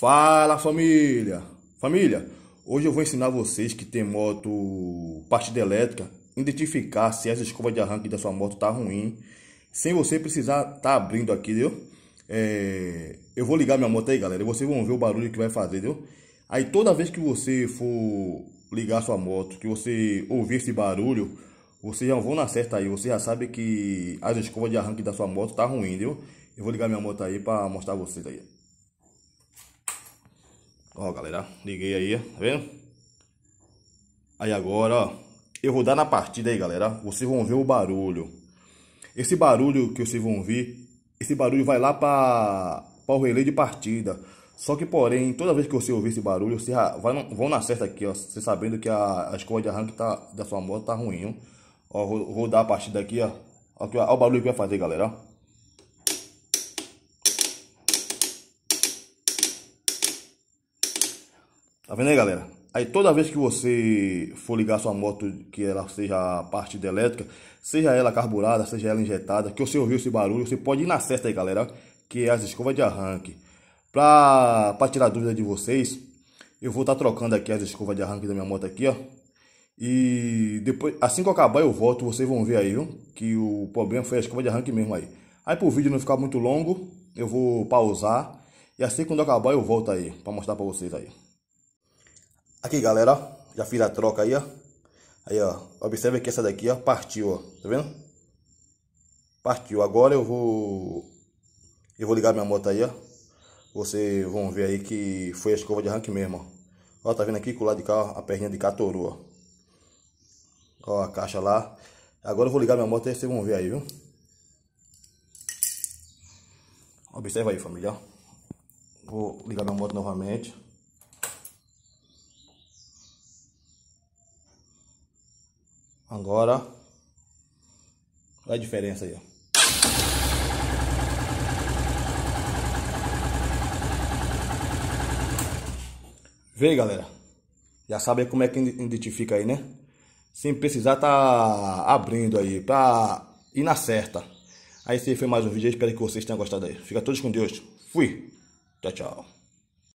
Fala família! Família, hoje eu vou ensinar vocês que tem moto partida elétrica identificar se essa escova de arranque da sua moto tá ruim sem você precisar tá abrindo aqui, deu? É, eu vou ligar minha moto aí, galera, e vocês vão ver o barulho que vai fazer, deu? Aí toda vez que você for ligar sua moto, que você ouvir esse barulho, vocês já vão na certa aí, você já sabe que as escovas de arranque da sua moto tá ruim, deu? Eu vou ligar minha moto aí para mostrar vocês aí. Ó, galera, liguei aí, tá vendo? Aí agora, ó, eu vou dar na partida aí, galera. Vocês vão ver o barulho. Esse barulho que vocês vão ver, esse barulho vai lá para o relé de partida. Só que, porém, toda vez que você ouvir esse barulho, você vai, vão na certa aqui, ó. Você sabendo que a, a escola de arranque tá, da sua moto tá ruim, ó. ó vou, vou, dar a partida aqui, ó. Aqui, ó, ó o barulho que vai fazer, galera, ó. Tá vendo aí, galera? Aí toda vez que você for ligar sua moto, que ela seja a de elétrica, seja ela carburada, seja ela injetada, que você ouviu esse barulho, você pode ir na certa aí, galera, que é as escovas de arranque. Pra, pra tirar dúvida de vocês, eu vou estar tá trocando aqui as escovas de arranque da minha moto aqui, ó. E depois, assim que eu acabar eu volto, vocês vão ver aí, viu? Que o problema foi a escova de arranque mesmo aí. Aí pro vídeo não ficar muito longo, eu vou pausar. E assim quando eu acabar eu volto aí, pra mostrar pra vocês aí. Aqui, galera, já fiz a troca aí, ó. Aí, ó, observe que essa daqui, ó, partiu, ó. Tá vendo? Partiu. Agora eu vou... Eu vou ligar minha moto aí, ó. Vocês vão ver aí que foi a escova de arranque mesmo, ó. Ó, tá vendo aqui com o lado de cá, ó, a perninha de cá torou, ó. Ó, a caixa lá. Agora eu vou ligar minha moto e vocês vão ver aí, viu? Observa aí, família. Vou ligar minha moto novamente. Agora, olha a diferença aí, ó. Vê, galera. Já sabe como é que identifica aí, né? Sem precisar tá abrindo aí pra ir na certa. Aí esse foi mais um vídeo. Espero que vocês tenham gostado aí. Fica todos com Deus. Fui. Tchau, tchau.